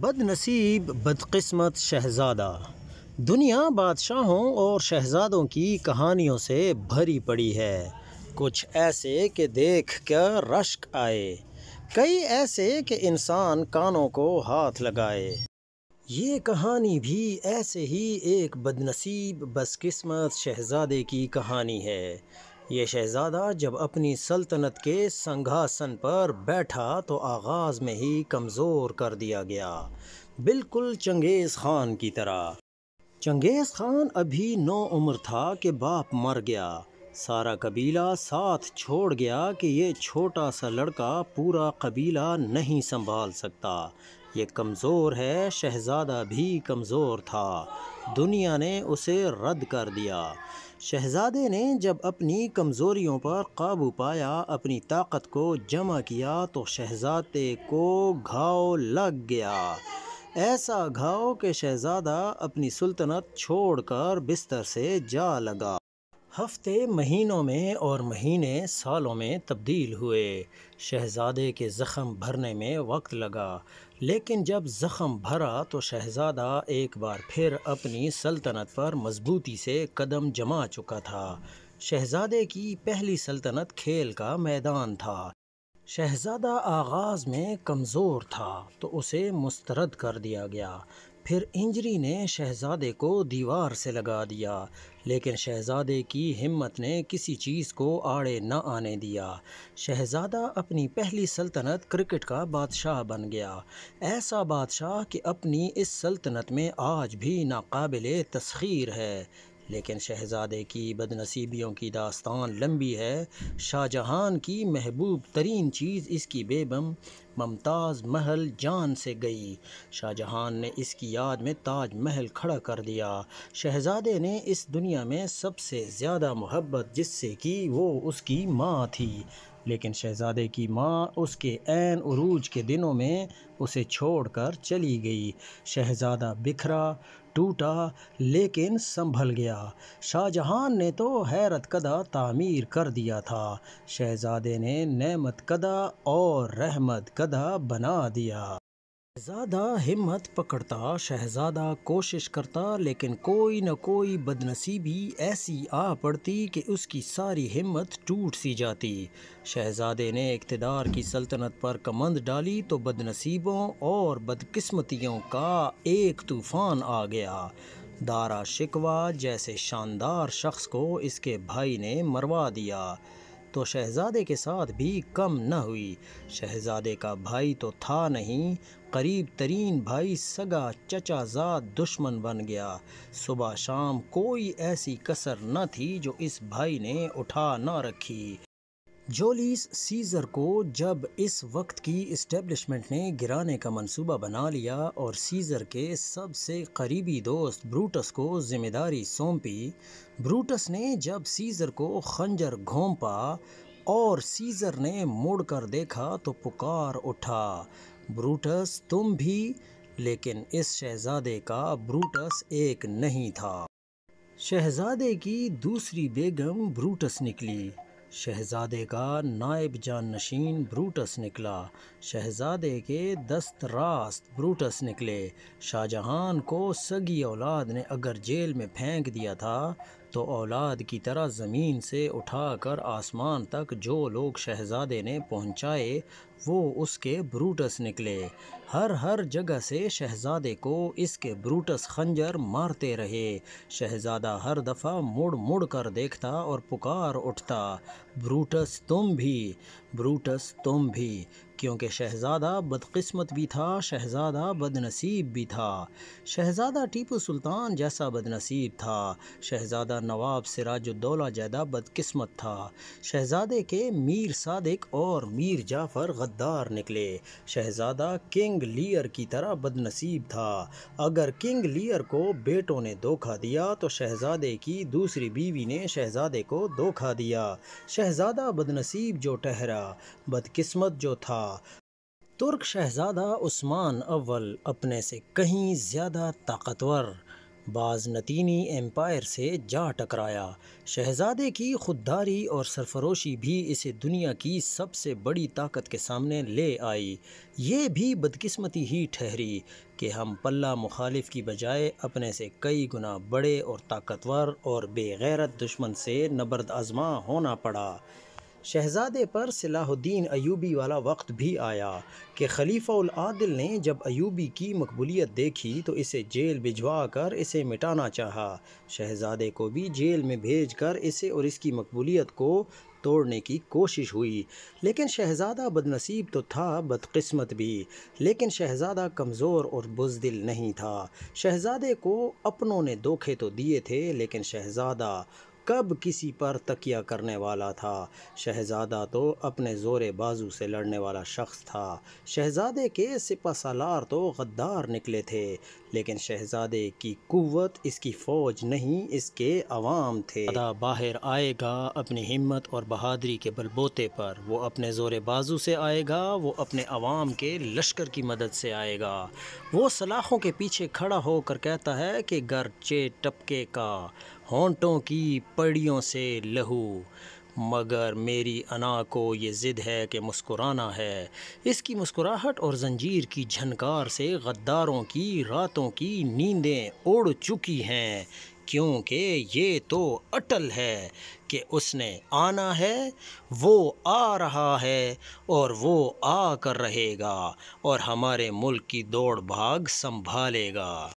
बदनसीब बदकस्मत शहज़ादा दुनिया बादशाहों और शहज़ादों की कहानियों से भरी पड़ी है कुछ ऐसे कि देख कर रश्क आए कई ऐसे कि इंसान कानों को हाथ लगाए ये कहानी भी ऐसे ही एक बदनसीब बदकस्मत शहज़ादे की कहानी है ये शहज़ादा जब अपनी सल्तनत के संघासन पर बैठा तो आगाज़ में ही कमज़ोर कर दिया गया बिल्कुल चंगेज़ ख़ान की तरह चंगेज़ ख़ान अभी नौ उम्र था कि बाप मर गया सारा कबीला साथ छोड़ गया कि ये छोटा सा लड़का पूरा कबीला नहीं संभाल सकता ये कमज़ोर है शहज़ादा भी कमज़ोर था दुनिया ने उसे रद्द कर दिया शहज़ादे ने जब अपनी कमज़ोरियों पर काबू पाया अपनी ताकत को जमा किया तो शहज़ादे को घाव लग गया ऐसा घाव के शहज़ादा अपनी सुल्तनत छोड़कर बिस्तर से जा लगा हफ्ते महीनों में और महीने सालों में तब्दील हुए शहज़ादे के ज़ख़म भरने में वक्त लगा लेकिन जब ज़ख़म भरा तो शहज़ादा एक बार फिर अपनी सल्तनत पर मज़बूती से कदम जमा चुका था शहज़ादे की पहली सल्तनत खेल का मैदान था शहज़ादा आगाज़ में कमज़ोर था तो उसे मुस्तरद कर दिया गया फिर इंजरी ने शहज़ादे को दीवार से लगा दिया लेकिन शहज़ादे की हिम्मत ने किसी चीज़ को आड़े न आने दिया शहज़ादा अपनी पहली सल्तनत क्रिकेट का बादशाह बन गया ऐसा बादशाह कि अपनी इस सल्तनत में आज भी नाकबिल तस्खीर है लेकिन शहज़ादे की बदनसीबियों की दास्तान लंबी है शाहजहां की महबूब तरीन चीज़ इसकी बेबम मुमताज़ महल जान से गई शाहजहां ने इसकी याद में ताज महल खड़ा कर दिया शहज़ादे ने इस दुनिया में सबसे ज़्यादा मोहब्बत जिससे की वो उसकी माँ थी लेकिन शहज़ादे की माँ उसके एन उरूज के दिनों में उसे छोड़कर चली गई शहज़ादा बिखरा टूटा लेकिन संभल गया शाहजहाँ ने तो हैरत कदा तामीर कर दिया था शहज़ादे ने नमत कदा और रहमत कदा बना दिया शहज़ादा हिम्मत पकड़ता शहज़ादा कोशिश करता लेकिन कोई न कोई बदनसीबी ऐसी आ पड़ती कि उसकी सारी हिम्मत टूट सी जाती शहज़ादे ने इकतदार की सल्तनत पर कमंद डाली तो बदनसीबों और बदकिस्मतियों का एक तूफ़ान आ गया दारा शिकवा जैसे शानदार शख्स को इसके भाई ने मरवा दिया तो शहज़ादे के साथ भी कम न हुई शहज़ादे का भाई तो था नहीं करीब तरीन भाई सगा जात दुश्मन बन गया सुबह शाम कोई ऐसी कसर न थी जो इस भाई ने उठा न रखी जोलीस सीज़र को जब इस वक्त की इस्टेब्लिशमेंट ने गिराने का मंसूबा बना लिया और सीज़र के सबसे करीबी दोस्त ब्रूटस को जिम्मेदारी सौंपी ब्रूटस ने जब सीज़र को खंजर घोंपा और सीज़र ने मुड़ कर देखा तो पुकार उठा ब्रूटस तुम भी लेकिन इस शहजादे का ब्रूटस एक नहीं था शहजादे की दूसरी बेगम ब्रूटस निकली शहजादे का नायब नशीन ब्रूटस निकला शहजादे के दस्त रास्त ब्रूटस निकले शाहजहां को सगी औलाद ने अगर जेल में फेंक दिया था तो औलाद की तरह ज़मीन से उठाकर आसमान तक जो लोग शहज़ादे ने पहुंचाए वो उसके ब्रूटस निकले हर हर जगह से शहज़ादे को इसके ब्रूटस खंजर मारते रहे शहज़ादा हर दफ़ा मुड़ मुड़ कर देखता और पुकार उठता ब्रूटस तुम भी ब्रूटस तुम भी क्योंकि शहज़ादा बदकस्मत भी था शहज़ादा बदनसीब भी था शहज़ादा टीपू सुल्तान जैसा बदनसीब था शहज़ादा नवाब सिराजुद्दौला जैदा बदकस्मत था शहज़ादे के मीर सादिक और मीर जाफ़र गद्दार निकले शहज़ादा किंग लियर की तरह बदनसीब था अगर किंग लियर को बेटों ने धोखा दिया तो शहज़ादे की दूसरी बीवी ने शहज़ादे को धोखा दिया शहज़ादा बदनसीब जो ठहरा बदकस्मत जो था तुर्क शहजादा उस्मान अव्वल अपने से कहीं ज़्यादा ताकतवर बाज़नतीनी एम्पायर से जा टकराया शहजादे की खुददारी और सरफरोशी भी इसे दुनिया की सबसे बड़ी ताकत के सामने ले आई ये भी बदकिस्मती ही ठहरी कि हम पल्ला मुखालिफ की बजाय अपने से कई गुना बड़े और ताकतवर और बेगैरत दुश्मन से नबर्द आजमा होना पड़ा शहज़ादे पर सलाहुद्दीन अयूबी वाला वक्त भी आया कि ख़लीफ़ा उलादिल ने जब अयूबी की मकबूलियत देखी तो इसे जेल भिजवा कर इसे मिटाना चाहा शहज़ादे को भी जेल में भेज कर इसे और इसकी मकबूलियत को तोड़ने की कोशिश हुई लेकिन शहज़ादा बदनसीब तो था बदकस्मत भी लेकिन शहज़ादा कमज़ोर और बुजदिल नहीं था शहज़ादे को अपनों ने धोखे तो दिए थे लेकिन शहज़ादा कब किसी पर तकिया करने वाला था शहज़ादा तो अपने ज़ोर बाजू से लड़ने वाला शख्स था शहज़ादे के सिपहसालार तो गद्दार निकले थे लेकिन शहज़ादे की कुत इसकी फ़ौज नहीं इसके अवाम थे अदा बाहर आएगा अपनी हिम्मत और बहादरी के बलबोते पर वो अपने ज़ोर बाजू से आएगा वो अपने अवाम के लश्कर की मदद से आएगा वो सलाखों के पीछे खड़ा होकर कहता है कि चे टपके का होंटों की पड़ियों से लहू मगर मेरी अना को ये ज़िद है कि मुस्कुराना है इसकी मुस्कुराहट और जंजीर की झनकार से गद्दारों की रातों की नींदें उड़ चुकी हैं क्योंकि ये तो अटल है कि उसने आना है वो आ रहा है और वो आ कर रहेगा और हमारे मुल्क की दौड़ भाग संभालेगा